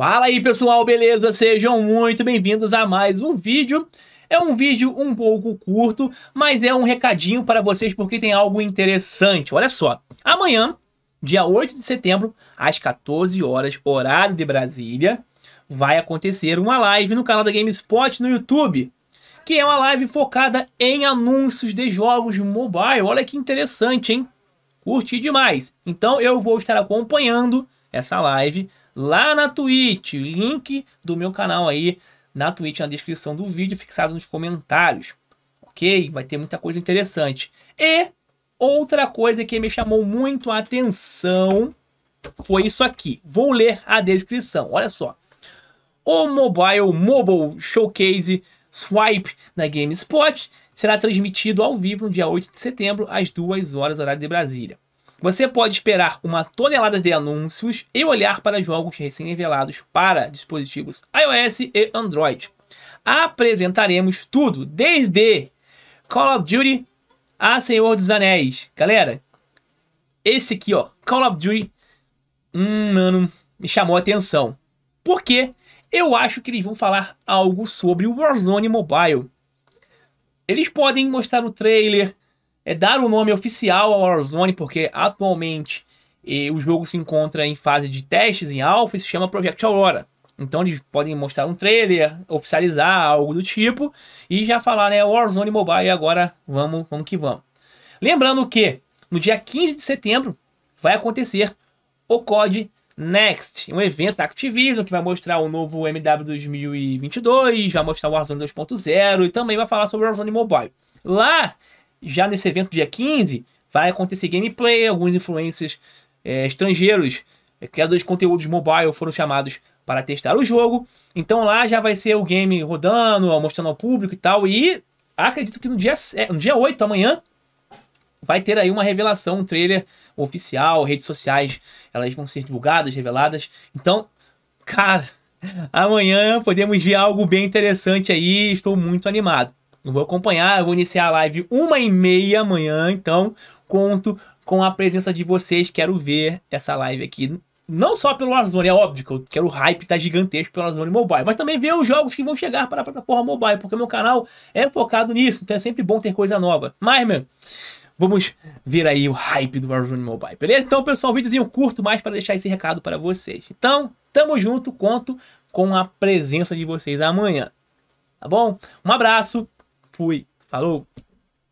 Fala aí pessoal, beleza? Sejam muito bem-vindos a mais um vídeo. É um vídeo um pouco curto, mas é um recadinho para vocês porque tem algo interessante. Olha só, amanhã, dia 8 de setembro, às 14 horas, horário de Brasília, vai acontecer uma live no canal da GameSpot no YouTube, que é uma live focada em anúncios de jogos mobile. Olha que interessante, hein? Curti demais. Então eu vou estar acompanhando essa live lá na Twitch. Link do meu canal aí na Twitch na descrição do vídeo, fixado nos comentários. Ok? Vai ter muita coisa interessante. E outra coisa que me chamou muito a atenção foi isso aqui. Vou ler a descrição. Olha só. O Mobile Mobile Showcase Swipe na GameSpot será transmitido ao vivo no dia 8 de setembro, às 2 horas, horário de Brasília. Você pode esperar uma tonelada de anúncios e olhar para jogos recém-revelados para dispositivos iOS e Android. Apresentaremos tudo, desde Call of Duty a Senhor dos Anéis. Galera, esse aqui, ó, Call of Duty, hum, mano, me chamou a atenção. Porque eu acho que eles vão falar algo sobre o Warzone Mobile. Eles podem mostrar o trailer, é dar o um nome oficial ao Warzone, porque atualmente eh, o jogo se encontra em fase de testes em alpha e se chama Project Aurora. Então eles podem mostrar um trailer, oficializar algo do tipo e já falar, né, Warzone Mobile, agora vamos, vamos que vamos. Lembrando que no dia 15 de setembro vai acontecer o COD Next, um evento da Activision que vai mostrar o novo MW 2022, vai mostrar o Warzone 2.0 e também vai falar sobre o Warzone Mobile. Lá já nesse evento dia 15, vai acontecer gameplay, alguns influencers é, estrangeiros, é, criadores de conteúdos mobile foram chamados para testar o jogo. Então lá já vai ser o game rodando, mostrando ao público e tal. E acredito que no dia, é, no dia 8, amanhã, vai ter aí uma revelação, um trailer oficial, redes sociais, elas vão ser divulgadas, reveladas. Então, cara, amanhã podemos ver algo bem interessante aí, estou muito animado. Eu vou acompanhar, eu vou iniciar a live uma e meia amanhã, então conto com a presença de vocês. Quero ver essa live aqui. Não só pelo Warzone, é óbvio que eu quero o hype tá gigantesco pelo Warzone Mobile, mas também ver os jogos que vão chegar para a plataforma mobile, porque meu canal é focado nisso, então é sempre bom ter coisa nova. Mas, meu, vamos ver aí o hype do Warzone Mobile, beleza? Então, pessoal, um videozinho curto mais para deixar esse recado para vocês. Então, tamo junto, conto com a presença de vocês amanhã, tá bom? Um abraço, Fui. Falou.